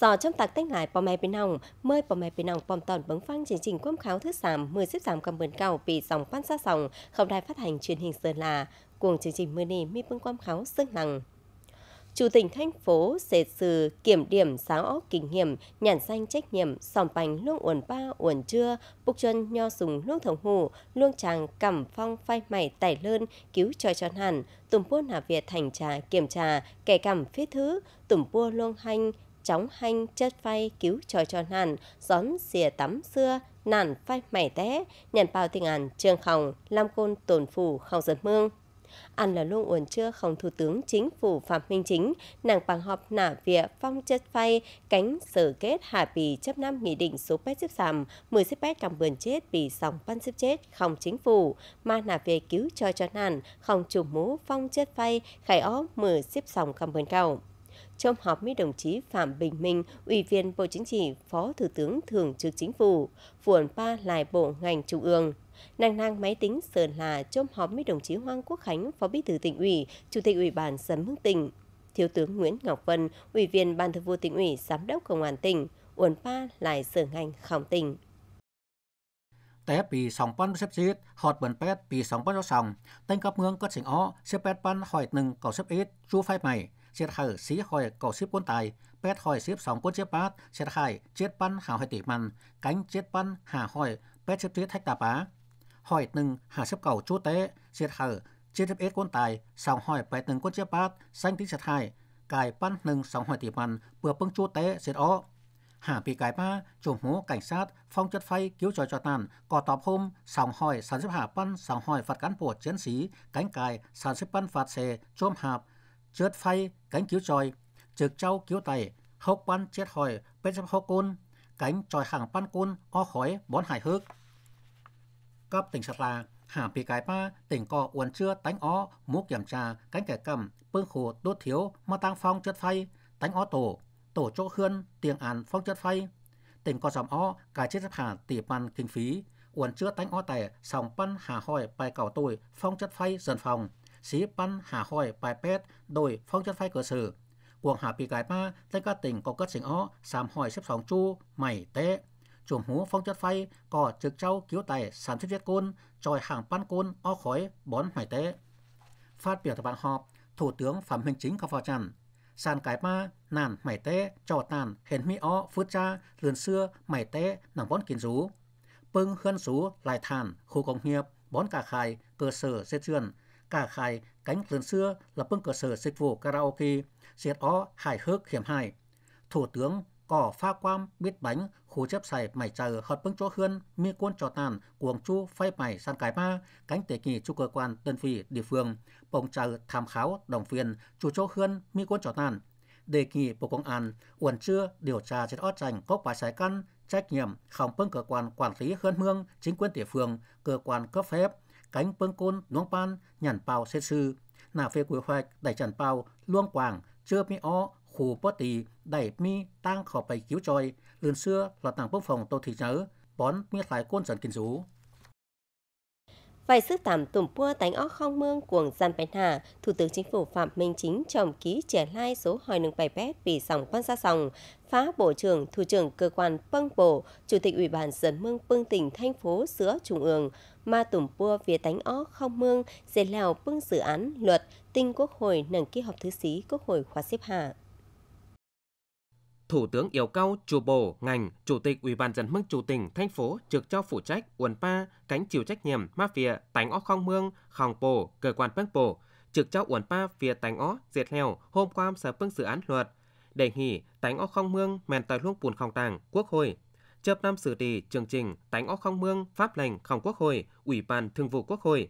Do trong tạc tách lại bò mè bên hồng, mơi bò mè bên hồng bòm tòn bấn phăng chương trình quâm kháo thứ sám, mười xếp giảm cầm bấn cầu vì dòng quan xa sòng, không đài phát hành truyền hình Sơn là cuồng chương trình mưa nì mi bưng quâm kháo sương lằng. Chủ tỉnh thành phố xét xử kiểm điểm giáo óc kinh nghiệm, nhãn danh trách nhiệm, sòng bành luông uẩn ba uẩn trưa, bục chân nho sùng luông thống hù, luông tràng cẩm phong phai mày tải lơn, cứu cho tròn hẳn, tùm buôn hà Việt thành trà kiểm trà, kẻ cầm phía thứ, tùm buôn luông hanh, chóng hanh chất phai cứu trò cho nàn gión xìa tắm xưa nàn phai mẻ té nhận bao tình ảnh trương khòng lam côn tổn phủ không giật mương ăn là luôn uẩn chưa không thủ tướng chính phủ phạm minh chính nàng bằng họp nả vịa phong chất phai cánh sở kết hạ bì chấp năm nghị định số pet xếp sàm mười xếp pet cầm vườn chết vì sòng văn xếp chết không chính phủ mà nả về cứu cho cho nàn không chủ mũ phong chất phai khải ó mười xếp sòng cầm vườn cầu trong họp với đồng chí Phạm Bình Minh, Ủy viên Bộ Chính trị, Phó Thủ tướng Thường trực Chính phủ, Phuẩn Pa Lại Bộ Ngành Trung ương. Nàng nang máy tính sờn là trong họp với đồng chí Hoàng Quốc Khánh, Phó Bí thư tỉnh ủy, Chủ tịch Ủy ban dân hương tỉnh, Thiếu tướng Nguyễn Ngọc Vân, Ủy viên Ban thường vụ tỉnh ủy, Giám đốc Công an tỉnh, Uẩn Pa Lại Sở ngành Khổng tỉnh té mày chết khờ xí hỏi cầu ship quân tài, pet hỏi ship sóng quân chết bát, chết khai, chết bắn hào hai tỷ mặn, cánh chết bắn hà hỏi, pet ship tuyết thách tạp á. Hỏi từng hà ship cầu chú tế, chết khờ, chết ship ít quân tài, sóng hỏi pet từng quân chết bát, xanh tí chết hai, cài bắn nâng sóng hỏi tỷ mặn, bừa bưng chú tế, chết ó. Hà bị cái ba, chủ mũ cảnh sát, phong chất phay, cứu tròi cho tàn, cò tọp hôm, sòng hỏi, sản xếp hạ băn, sòng hỏi phạt cán bộ chiến sĩ, cánh cài, sản xếp băn phạt xề, chôm hạp, chớt phay cánh chiếu tròi trực trâu chiếu tài hốc ban chết hỏi bên sắp hốc côn cánh tròi hàng pan côn o khói bón hải hước cấp tỉnh sạt là hàm bị cái ba tỉnh cò uốn chưa tánh o múa kiểm trà cánh kẻ cầm bưng khổ đốt thiếu mà tăng phong chất phay tánh o tổ tổ chỗ khươn tiền án phong chất phay tỉnh cò dòng o cái chết sắp hà tỷ bàn kinh phí uốn chưa tánh o tẻ sòng pan hà hỏi bài cảo tội phong chất phay dần phòng xí bắn hà hoi bài pet đồi phong chất phai cửa sử quảng hà bị cái ba, tây các tỉnh có cất sinh ó sám hoi xếp sóng chu mày tế chuồng hú phong chất phai, cỏ trực trâu cứu tài sản xuất viết côn tròi hàng pan côn o khói bón hoài tế phát biểu tại bàn họp thủ tướng phạm minh chính khóc phó tràn sàn cái ba, nàn mày tế trò tàn hèn mi ó phước cha lườn xưa mày tế nằm bón kiến rú pưng hươn rú lại thàn khu công nghiệp bón cả khai cơ sở dệt truyền cả khải cánh lớn xưa là bưng cơ sở dịch vụ karaoke, diệt ó hài hước hiểm hại Thủ tướng cỏ pha quam biết bánh khu chấp xài mảy chờ hợp bưng chỗ hươn mi quân trò tàn cuồng chu phay mảy sang cái ma cánh tế kỳ chu cơ quan đơn vị địa phương bồng chờ tham khảo đồng phiền chủ chỗ hươn mi quân trò tàn đề nghị bộ công an uẩn chưa điều tra trên ót trành có phải sai căn trách nhiệm không bưng cơ quan quản lý hơn mương chính quyền địa phương cơ quan cấp phép cánh bương côn luông pan nhàn bao xét sư nà phê quy hoạch đẩy chẳng bao luông quảng chưa mi o khủ bó tì đẩy mi tăng khỏi bày cứu tròi lươn xưa là tàng quốc phòng tô thị nhớ bón mi lại côn dần kinh rú Vài sức tạm tùm pua tánh óc không mương cuồng gian bánh hà, Thủ tướng Chính phủ Phạm Minh Chính trồng ký trẻ lai số hỏi nâng bài bét vì sòng quan xa sòng, phá Bộ trưởng, Thủ trưởng Cơ quan Pâng bổ Chủ tịch Ủy ban Dân Mương Pương tỉnh thành phố Sữa Trung ương, ma tủm pua vía tánh ó không mương dễ lào phương dự án luật tinh quốc hội nâng kỳ họp thứ xí quốc hội khóa xếp hạ. Thủ tướng yêu cầu chủ bộ, ngành, chủ tịch Ủy ban dân mức chủ tỉnh, thành phố trực cho phụ trách uẩn pa, cánh chịu trách nhiệm mafia, tánh ó không mương, khòng bộ, cơ quan phân bộ, trực cho uẩn pa phía tánh ó, diệt lèo, hôm qua sở phương dự án luật, đề nghị tánh ó không mương mèn tài luôn buồn khòng tàng, quốc hội chấp năm xử lý chương trình tánh óc không mương pháp lệnh không quốc hội, ủy ban thường vụ quốc hội.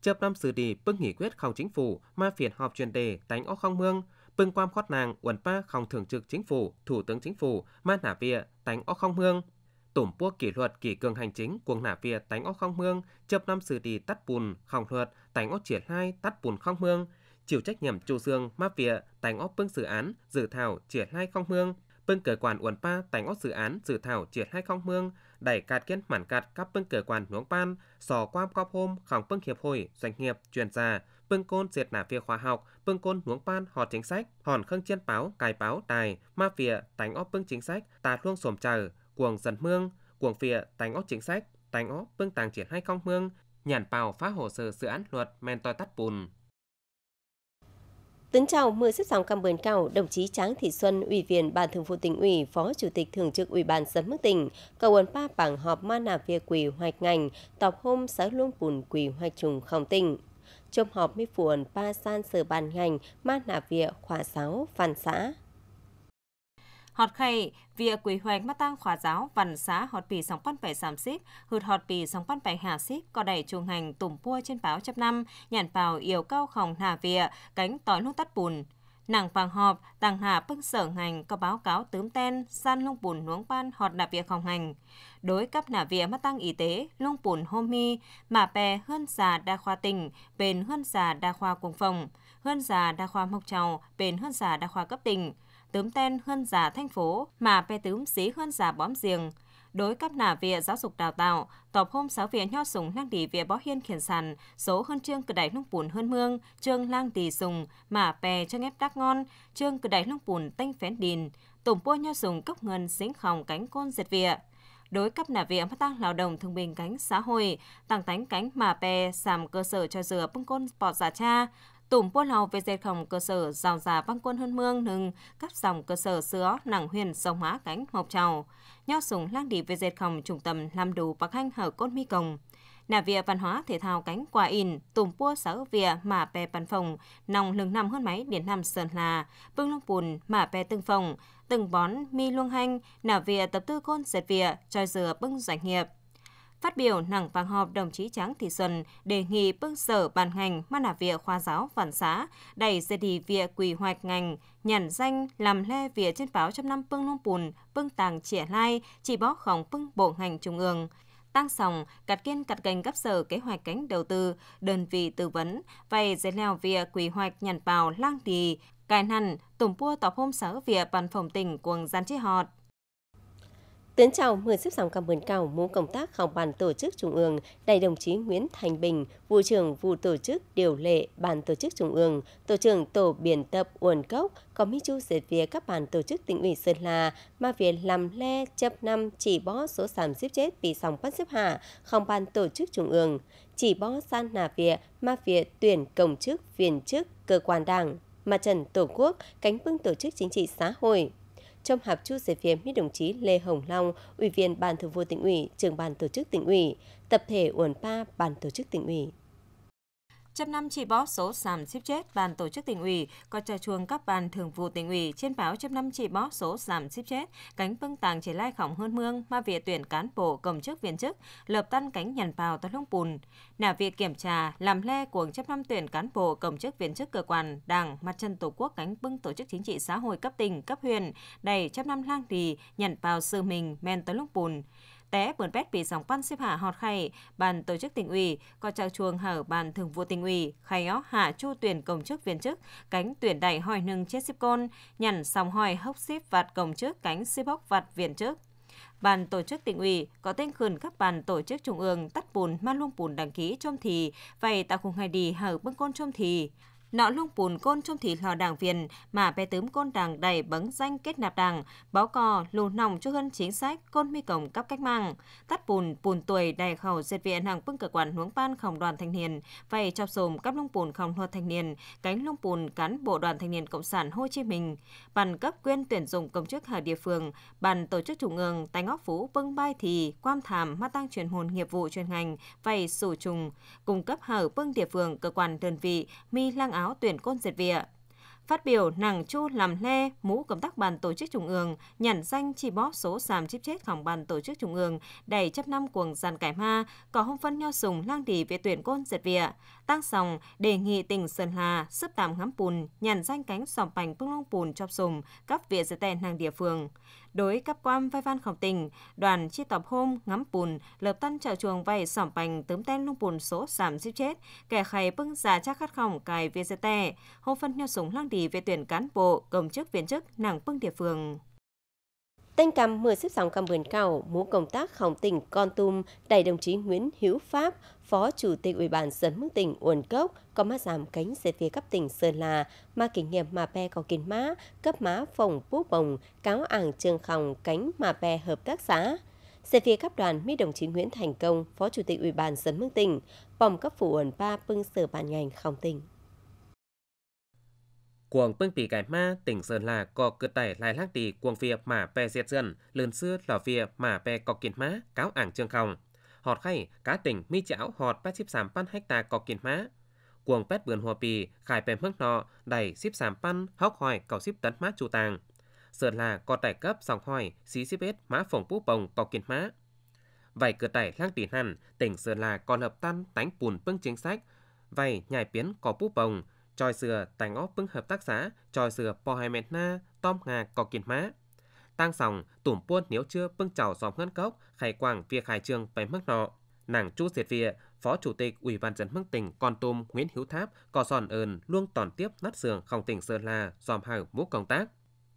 chấp năm xử lý bức nghị quyết không chính phủ ma phiên họp chuyên đề tánh óc không mương, bưng quan khoát nàng uẩn pa không thường trực chính phủ, thủ tướng chính phủ ma nả vịa tánh óc không mương. Tổm quốc kỷ luật kỷ cường hành chính cuồng nả vịa tánh óc không mương, chấp năm xử lý tắt bùn không luật, tánh óc triển khai tắt bùn không mương, chịu trách nhiệm chủ xương ma vịa tánh óc bưng dự án dự thảo triển khai không mương pưng cờ quản uẩn pa tài ngót dự án dự thảo triệt hai không mương đẩy cát kiến mản cát các pưng cờ quản nuống pan sò qua cóp hôm khỏng pưng hiệp hội doanh nghiệp chuyên gia pưng côn diệt nả phía khoa học pưng côn nuống pan họ chính sách hòn khâng chiên báo cài báo tài mafia phịa tài ngót chính sách tà luông sồm chờ cuồng dần mương cuồng phịa tài ngót chính sách tài ngót pưng tàng triển hai không mương nhàn bào phá hồ sơ dự án luật men toi tắt bùn Kính chào mưa xếp sóng cam ơn cao đồng chí Tráng Thị Xuân, Ủy viên Ban Thường vụ tỉnh ủy, Phó Chủ tịch Thường trực Ủy ban Sấm Mức tỉnh, cầu ơn ba bảng họp ma nà việc quỷ hoạch ngành, tập hôm sáu luôn bùn quỷ hoạch trùng không tỉnh. Trong họp mi phuồn ba san sở ban ngành, ma nà việc khóa sáu phản xã. Họt khay via quy hoạch mắt tăng khóa giáo văn xã họt bì sóng pan bảy giảm xíp, hụt họt bì sóng pan bảy hạ xíp, có đẩy chuồng hành tùm pua trên báo chấp năm, nhàn bào yêu cao khổng hà vịa, cánh tỏi nút tắt bùn. Nàng vàng họp, tàng hạ bưng sở ngành có báo cáo tướm ten, san lông bùn nuống ban họt nà vịa khổng hành. Đối cấp nà vịa mắt tăng y tế, lông bùn hôm mi, mà bè hơn già đa khoa tỉnh, bền hơn già đa khoa cùng phòng, hơn già đa khoa mộc trào bền hơn già đa khoa cấp tỉnh tớm tên hơn giả thành phố mà pe tớm xí hơn giả bóm giềng. Đối cấp nả về giáo dục đào tạo, tập hôm sáu viện nho sùng lang tỷ về bó hiên khiển sàn, số hơn trương cử đại nung bùn hơn mương, trương lang tỷ sùng, mà pè cho ép đắc ngon, trương cử đại nung bùn tanh phén đìn, tổng bôi nho sùng cấp ngân xính khòng cánh côn diệt vịa đối cấp nà viện tăng lao động thương bình cánh xã hội, tăng tánh cánh mà pè sàm cơ sở cho dừa bưng côn bọt giả dạ cha, tùm bó lò về dệt khổng cơ sở rào già văn quân hơn mương nừng cắt dòng cơ sở sữa nặng huyền sông hóa cánh mộc trào. Nho sùng lang đi về dệt khổng trung tâm làm đủ bạc hành hở cốt mi cồng. Nà vịa văn hóa thể thao cánh quả in, tùng pua sở vịa mà pè bàn phòng, nòng lưng năm hơn máy điện năm sơn hà vương lông bùn mà pè từng phòng, từng bón mi luông hanh nà vịa tập tư côn dệt vịa, choi dừa bưng doanh nghiệp. Phát biểu nặng vàng họp, đồng chí Tráng Thị Xuân đề nghị bước sở bàn ngành man à vỉa khoa giáo phản xã, đẩy dây đi vỉa quỳ hoạch ngành, nhàn danh làm le vỉa trên báo trăm năm bưng nông bùn, bưng tàng trẻ lai, chỉ bó khổng bưng bộ ngành trung ương tăng sòng, cặt kiên cặt cành cấp sở kế hoạch cánh đầu tư, đơn vị tư vấn, vay dây leo via quy hoạch nhằn bào lang thì, cài nằn, tùm pua tọp hôm sở via bàn phòng tỉnh cuồng gian chế họt. Kính chào, mời xếp dòng cảm ơn cao muốn công tác họp bàn tổ chức Trung ương, đại đồng chí Nguyễn Thành Bình, vụ trưởng vụ tổ chức điều lệ ban tổ chức Trung ương, tổ trưởng tổ biển tập Uẩn Cốc, có mi chu dệt về các bàn tổ chức tỉnh ủy Sơn La, mà việc làm le chấp năm chỉ bó số sản xếp chết vì sòng bắt xếp hạ, không ban tổ chức Trung ương, chỉ bó san nà vía, mà việc tuyển công chức, viên chức, cơ quan đảng, mặt trận tổ quốc, cánh phương tổ chức chính trị xã hội, trong hạp chu về phiếm, với đồng chí Lê Hồng Long, Ủy viên Ban Thường vụ tỉnh ủy, trưởng ban tổ chức tỉnh ủy, tập thể Uẩn Pa, ban tổ chức tỉnh ủy. Trăm năm chỉ bó số sàm xếp chết bàn tổ chức tỉnh ủy, có trà chuông các bàn thường vụ tỉnh ủy trên báo trăm năm chỉ bó số sàm xếp chết, cánh bưng tàng chỉ lai khỏng hơn mương, ma việc tuyển cán bộ công chức viên chức, lợp tan cánh nhằn vào toàn lông bùn. Nà việc kiểm tra, làm le cuồng chấp năm tuyển cán bộ công chức viên chức cơ quan, đảng, mặt trận tổ quốc cánh bưng tổ chức chính trị xã hội cấp tỉnh, cấp huyện, đầy chấp năm lang thì nhằn vào sư mình men tới lông bùn té vườn bét bị sóng pan xếp hạ họt khay bàn tổ chức tỉnh ủy có trào chuồng hở bàn thường vụ tỉnh ủy khay ó hạ chu tuyển công chức viên chức cánh tuyển đại hỏi nâng chết xếp côn nhằn sòng hỏi hốc xếp vạt công chức cánh xếp hốc vạt viên chức bàn tổ chức tỉnh ủy có tên khẩn các bàn tổ chức trung ương tắt bùn ma lung bùn đăng ký chôm thì vậy tạo khung hai đi hở bưng côn chôm thì nọ lung bùn côn trong thị lò đảng viên mà bé tớm côn đảng đầy bấn danh kết nạp đảng, báo cò lù nòng cho hơn chính sách côn mi cổng cấp cách mạng, tắt bùn bùn tuổi đầy khẩu diệt viện hàng bưng cơ quan hướng ban khổng đoàn thanh niên, vậy chọc sồm cấp lung bùn khổng luật thanh niên, cánh lung bùn cán bộ đoàn thanh niên cộng sản Hồ Chí Minh, bàn cấp quyền tuyển dụng công chức ở địa phương, bàn tổ chức trung ương, tánh ngóc phú bưng bay thì quan thảm mắt tăng truyền hồn nghiệp vụ chuyên ngành, vậy sủ trùng, cung cấp hở bưng địa phương cơ quan đơn vị mi lăng áo tuyển côn diệt vịa. Phát biểu nàng chu làm le mũ công tác bàn tổ chức trung ương, nhận danh chi bó số sàm chip chết khỏng bàn tổ chức trung ương, đầy chấp năm cuồng giàn cải ma, có hông phân nho sùng lang đỉ về tuyển côn diệt vịa. Tăng sòng, đề nghị tỉnh Sơn Hà, sức tạm ngắm bùn, nhận danh cánh sòng bành bưng long bùn chọc sùng, cấp vịa giật tèn nàng địa phương đối cáp quan vai văn khổng tình, đoàn chi tập hôm ngắm bùn, lợp tân trợ chuồng vay sỏm bành tấm tên lung bùn số giảm diếp chết, kẻ khay bưng giả chắc khát khổng cài tè hô phân nhau súng lăng đi về tuyển cán bộ, công chức viên chức, nàng bưng địa phương. Tên cầm mưa xếp sóng cầm vườn cầu, muốn công tác khổng tỉnh Con Tum, đại đồng chí Nguyễn Hữu Pháp, Phó Chủ tịch Ủy ban dân mức tỉnh Uẩn Cốc, có má giảm cánh về phía cấp tỉnh Sơn La, mà kinh nghiệm mà bè có kiến má, cấp má phòng bút bồng, cáo ảng trường khòng cánh mà bè hợp tác xã. sẽ phía cấp đoàn, mi đồng chí Nguyễn Thành Công, Phó Chủ tịch Ủy ban dân mức tỉnh, phòng cấp phủ ổn ba pưng sở ban ngành khổng tỉnh. Cuồng bưng bị cái ma tỉnh Sơn là có cơ tài lai lắc đi cuồng việc mà pe diệt dân, lớn xưa là việc mà pe có kiến má, cáo ảng trương không. Họt khay, cá tỉnh mi chảo họt bát xếp sàm pan hecta có kiến má. Cuồng pét bườn hòa pì khải bèm mức nọ, đầy xếp sàm pan, hóc hỏi cầu xếp tấn má chu tàng. Sơn là có tài cấp sòng hỏi, xí xếp hết má phồng bú bồng có kiến má. Vậy cửa tài lăng tỉ hẳn, tỉnh Sơn là còn hợp tan tánh bùn bưng chính sách, vậy nhảy biến có bú bồng, choi sửa tành óp bưng hợp tác xã, choi sửa po hai mẹt na, tom ngà Cò kiến má. Tang sòng, tủm buôn nếu chưa bưng chảo dòm ngân cốc, khai Quang, việc khai trường về mức nọ. Nàng chu diệt vịa, Phó Chủ tịch Ủy ban dân mức tỉnh Con Tum Nguyễn Hữu Tháp có Sòn ơn luôn tòn tiếp nát sườn không tỉnh Sơn La dòm hàng mũ công tác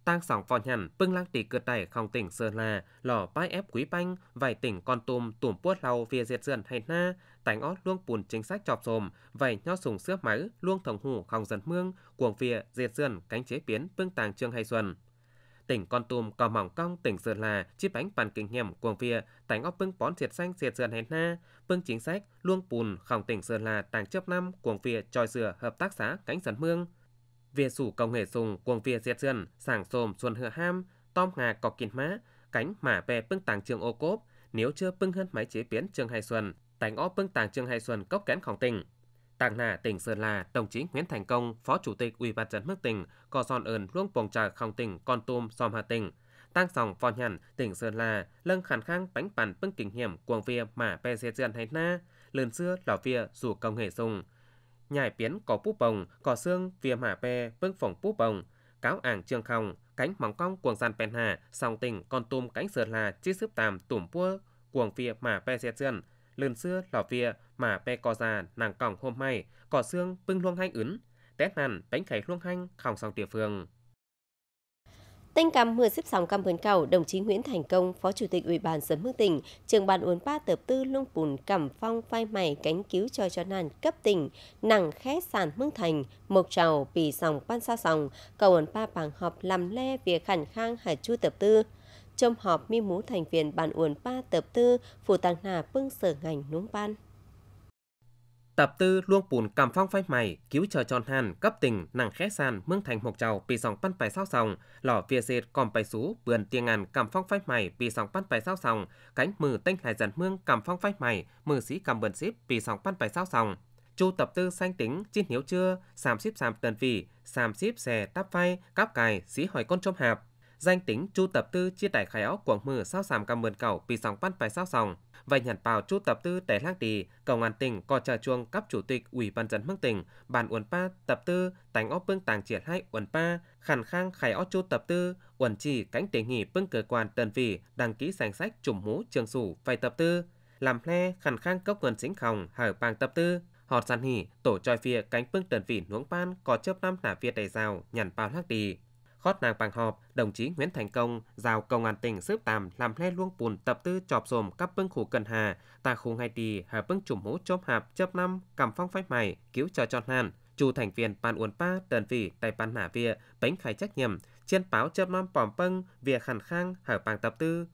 tang sóng phò nhằn, bưng lang tì cượt đẩy khòng tỉnh Sơn La, lò bai ép quý banh, vài tỉnh con tùm tùm buốt lau phía diệt dườn hay na, tánh ót luông bùn chính sách chọp xồm, vài nho sùng xước máy, luông thồng hủ khòng dần mương, cuồng phía diệt dườn cánh chế biến bưng tàng trương hay xuân. Tỉnh Con Tum cò mỏng cong tỉnh Sơn La chi bánh bàn kinh nghiệm cuồng vía tánh óp bưng bón diệt xanh diệt dườn hèn na bưng chính sách luông bùn khòng tỉnh Sơn La tàng chớp năm cuồng vía tròi dừa hợp tác xã cánh dần mương Việt sủ cầu nghệ sùng cuồng việt diệt dân, sảng xồm xuân hựa ham, tom ngà cọc kín má, cánh mả bè pưng tàng trường ô cốp, nếu chưa pưng hơn máy chế biến trường hai xuân, tánh ó pưng tàng trường hai xuân cốc kén khổng tỉnh. Tàng nà tỉnh Sơn La, đồng chí Nguyễn Thành Công, Phó Chủ tịch Ủy ban dân nước tỉnh, có son ơn luông bồng trà khổng tỉnh con tum som hà tỉnh. Tăng sòng phò nhằn, tỉnh Sơn La, lân khẳng khang bánh bàn pưng kinh hiểm cuồng via mả bè diệt dân hay na, lần xưa lò via sủ cầu nghệ sùng nhài biến cỏ búp bồng, cỏ xương, via mả pe, vương phỏng búp bồng, cáo ảng trường khòng, cánh móng cong cuồng gian bèn hà, song tình con tum cánh sửa là chi sướp tàm tùm pua, cuồng via mả pe xe chân, lươn xưa lò via mả pe cò già nàng còng hôm mai, cỏ xương bưng luông hanh ứng, tét hàn bánh khẩy luông hanh khòng sòng địa phương tinh cam mưa xếp sóng cam vườn cầu, đồng chí Nguyễn Thành Công, Phó Chủ tịch Ủy ban Giám mức tỉnh, trường ban uốn ba tập tư lung bùn cẩm phong phai mày cánh cứu cho cho nàn cấp tỉnh, nặng khé sàn mương thành, mộc trầu, bì sòng ban sa sòng, cầu uốn ba bằng họp làm le việc khẳng khang hải chu tập tư. Trong họp mi mú thành viên bàn uốn ba tập tư, phủ tăng nà bưng sở ngành núng ban. Tập tư luông bùn cầm phong phai mày, cứu chờ tròn hàn, cấp tình nàng khẽ sàn, mương thành một chầu bị sòng pan phải sao sòng, lò via dệt còm bài sú bườn tiền ngàn cầm phong phai mày, bị sòng pan phải sao sòng, cánh mừ tinh hải dần mương cầm phong phai mày, mừ sĩ cầm bườn xíp, bị sòng pan phải sao sòng. Chu tập tư xanh tính, chiên hiếu chưa, sàm xíp sàm tần vị, sàm xíp xè táp phai, cáp cài, sĩ hỏi con trôm hạp, danh tính chu tập tư chia tài khai óc quảng mưa sao sàm cầm mườn cầu bị sóng bắt phải sao sòng và nhặt vào chu tập tư tẻ lang tì cầu ngàn tỉnh có chờ chuông cấp chủ tịch ủy ban dân mức tỉnh bàn uẩn pa tập tư tánh óp bưng tàng triển hai uẩn pa khản khang khai óc chu tập tư uẩn chỉ cánh tỉnh nghỉ bưng cơ quan đơn vị đăng ký danh sách chủng mũ trường sủ phải tập tư làm le khản khang cốc ngân xính khòng hở bàn tập tư họ săn hỉ tổ tròi phía cánh bưng đơn vị nuống pan có chớp năm nả việt đầy rào nhằn bao lắc tì Khót nàng bằng họp, đồng chí Nguyễn Thành Công giao công an tỉnh xếp tạm làm le luông bùn tập tư chọp xồm các bưng khủ cần hà, ta khu ngay đi hà bưng chủng mũ chôm hạp chớp năm cầm phong phách mày cứu cho tròn hàn. Chủ thành viên ban uốn pa đơn vị tay ban nả vịa bánh khai trách nhiệm trên báo chớp năm pòm bưng vịa khẳng khang hở bằng tập tư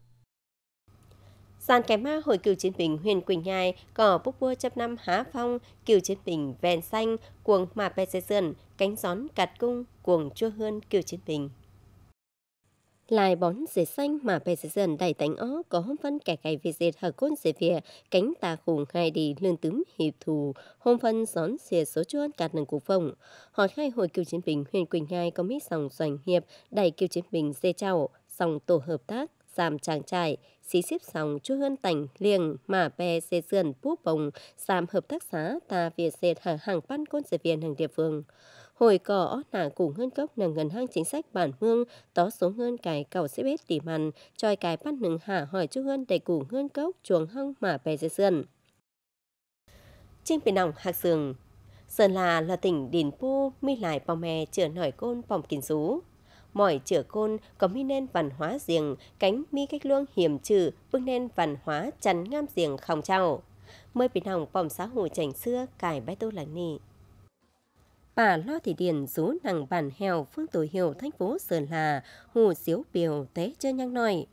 Sàn kẻ ma hội cựu chiến binh huyền Quỳnh Nhai có búc vua chấp năm há phong cựu chiến binh vèn xanh cuồng mà pê xe sườn cánh gión cạt cung cuồng chua hơn kiều chiến bình. Lại bón dế xanh mà bè dế dần đầy tánh ó có hôm phân kẻ cày về dệt hở côn dế vỉa cánh tà khủng hai đi lương tướng hiệp thù hôm phân gión xìa số chuôn cạt nâng cục phồng họ khai hồi kiều chiến bình huyền quỳnh hai có mít sòng doanh hiệp đầy kiều chiến bình dê trao sòng tổ hợp tác giảm tràng trải xí xếp sòng chú hơn tảnh liền mà bè dê dần bú bồng giảm hợp tác xá tà việt dệt hở hàng pan côn dế viên hàng địa phương hồi có nàng cùng hơn cốc nàng ngân hang chính sách bản hương tó số hơn cài cầu xếp hết tỉ màn choi cài bắt nừng hạ hỏi chú hơn để cùng hơn cốc chuồng hăng mà bè dây sườn trên biển nòng hạc sườn sơn là là tỉnh đìn pu mi lại bò mè chữa nổi côn phòng kín rú mỏi chữa côn có mi nên văn hóa riêng cánh mi cách luông hiểm trừ bước nên văn hóa chắn ngam riêng không trao mới biển nòng phòng xã hội chảnh xưa cài bái tu lành nị bà Lo Thị Điền rú nàng bản heo phương tổ hiệu thành phố Sơn là hù xíu biểu tế chơi nhăng nòi.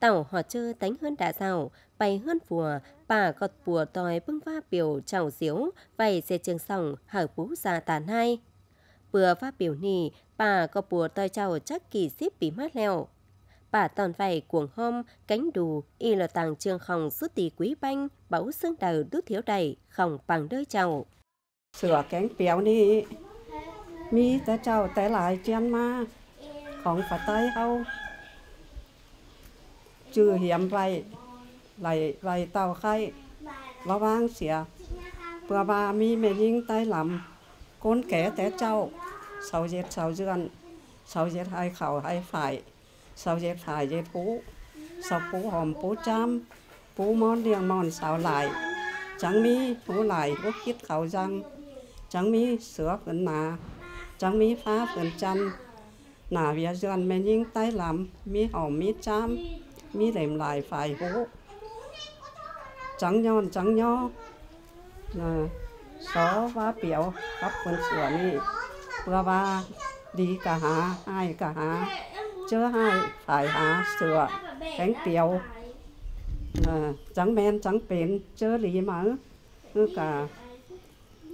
Tàu họ chơ tánh hơn đã giàu bay hơn phùa, bà gọt phùa tòi bưng va biểu trào diếu, vầy xe trường sòng hở bú già tàn hai. Vừa va biểu nì, bà có bùa tòi trào chắc kỳ xếp bị mát lèo. Bà toàn vầy cuồng hôm, cánh đù, y là tàng trường khòng rút tỷ quý banh, bẫu xương đầu đút thiếu đầy, khòng bằng đôi trào. เสือแกงเปียวนี่มีแต่เจ้าแต่หลายเจียนมา ของฝาใต้เขาจื้อเหียมไปไหลไหลเต่าไข่ระวางเสียเปลือบามีแม่ยิงใต้หลำก้นแก่แต่เจ้าเสาเย็ดเสาเยือนเสาเย็ดไห้เข่าไห้ฝ่ายเสาเย็ดถ่ายเย็ดปูเสาปูหอมปูจ้ำปูมอนเลียงมอนสาวหลายจังมีผู้หลายก็คิดเขาจัง chẳng mi sửa gần mà chẳng mi phá gần chăm nà vía dân mình nhưng tay làm mi hầu mi chăm mi làm lại phải hú chẳng nhon chẳng nhon là xó và biểu cấp quân sửa mi bữa ba đi cả hà, hai cả hà, chớ hai phải hà sửa cánh biểu à, chẳng men chẳng bền chưa lý mà cả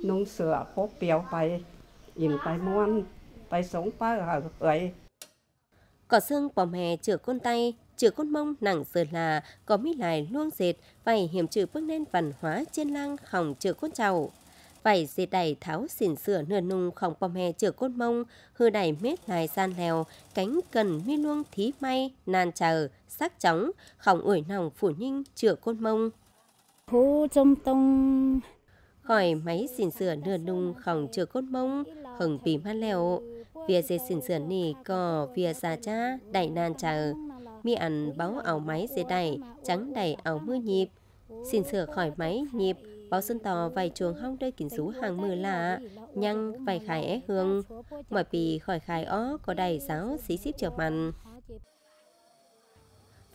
นุ่งเสือโคเปียวไปอิ่มไปม้วนไปสงป้าเอ๋ย Cỏ xương bòm hè chữa côn tay, chữa côn mông nặng sờ là, có mi lại luông dệt, vảy hiểm trừ bước lên văn hóa trên lang hỏng chữa côn chầu. Vảy dệt đẩy tháo xỉn sửa nửa nung khổng bòm hè chữa côn mông, hư đẩy mết lại gian lèo, cánh cần mi luông thí may, nan chờ, sắc chóng, khổng ủi nòng phủ nhinh chữa côn mông. Hú trong tông khỏi máy xỉn sửa nửa nung khổng chừa cốt mông hừng bì mắt lèo via dê xỉn sửa nỉ cò via xa cha đại nan chờ mi ăn báo ảo máy dê đầy trắng đầy ảo mưa nhịp xỉn sửa khỏi máy nhịp báo xuân tò vài chuồng hong đôi kính rú hàng mưa lạ nhăng vài khải é hương mọi bì khỏi khải ó có đầy giáo xí xíp chợp mặn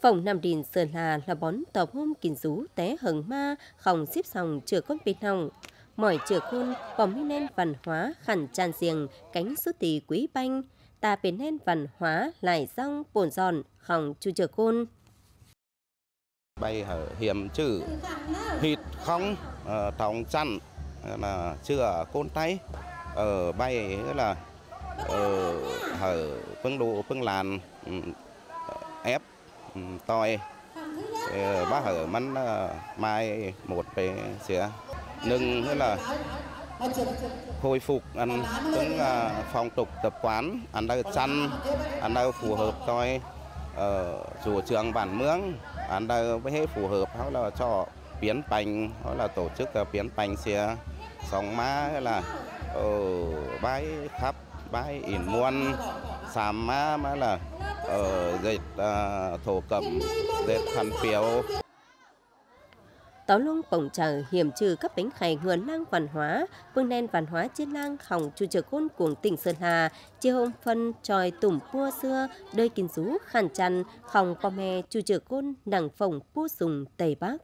Phòng Nam Đình Sơn Hà là bón tập hôm kín rú té hừng ma, không xếp sòng chưa con bên hồng. Mỏi chữa khôn, bóng mi nên văn hóa khẳng tràn giềng, cánh số tỷ quý banh. Ta bên nên văn hóa lại rong, bổn giòn, không chu chữa khôn. Bay hở hiểm chữ, hịt không, ờ, thòng chăn, ờ, là chữa côn tay. Ở ờ, bay là ở hở phương độ phương làn ừ, ép toi bá ở mắn ờ, mai một về sẽ nâng thế là khôi phục ăn cũng là ờ, phong tục tập quán ăn đâu chăn ăn đâu phù hợp tôi ở ờ, chùa trường bản mương ăn đâu với hết phù hợp hoặc là cho biến bành hoặc là tổ chức biến bành xe sóng má là ở bãi khắp bãi ỉn muôn sàm má má là ở ờ, dệt à, thổ cẩm, dệt khăn phiếu. Táo lung bổng trở hiểm trừ các bánh khải nguồn lang văn hóa, vương nền văn hóa trên lang hỏng chủ trực hôn cuồng tỉnh Sơn Hà, chiều hôm phân tròi tủm pua xưa, đôi kinh rú khàn chăn, hỏng bò mè chủ trực hôn đẳng phồng pua sùng Tây Bắc.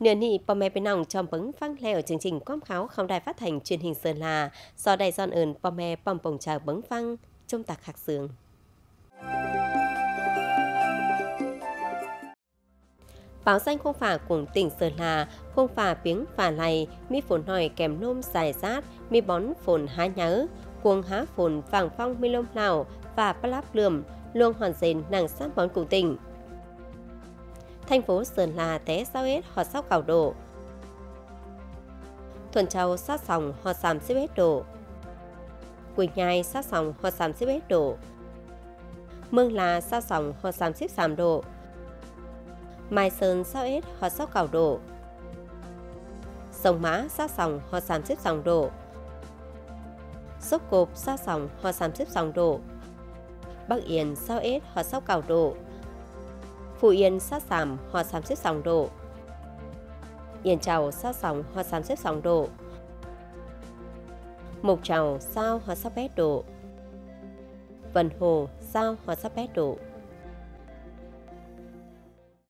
Nửa nị bò mè bên nòng chòm bứng vang lè ở chương trình quảng cáo không đài phát thanh truyền hình Sơn Hà, do đài son ơn bò mè bòm bổng trà bứng vang trong tạc hạt sườn. Báo danh không phả của tỉnh Sơn La, không phả tiếng phà này, mi phồn hỏi kèm nôm dài rát, mi bón phồn há nhớ, cuồng há phồn vàng phong mi lông lào và plap lườm, luông hoàn dền nàng sát bón của tỉnh. Thành phố Sơn La té sao hết họ sóc cào độ. Thuần Châu sát sòng họ sàm xếp hết độ quỳnh nhai sát sòng hoặc sàm xếp hết độ. Mương là sát sòng hoặc sàm xếp sàm độ. Mai sơn sao ết hoặc sao cào độ. Sông mã sát sòng hoặc sàm xếp sòng độ. Sốc cột sát sòng hoặc sàm xếp sòng độ. Bắc Yên sao ết hoặc sao cào độ. Phú Yên sát sàm hoặc sàm xếp sòng độ. Yên Trào sát sòng hoặc sàm xếp sòng độ. Mộc Trào sao hoặc sắp bét độ Vân Hồ sao hoặc sắp bét độ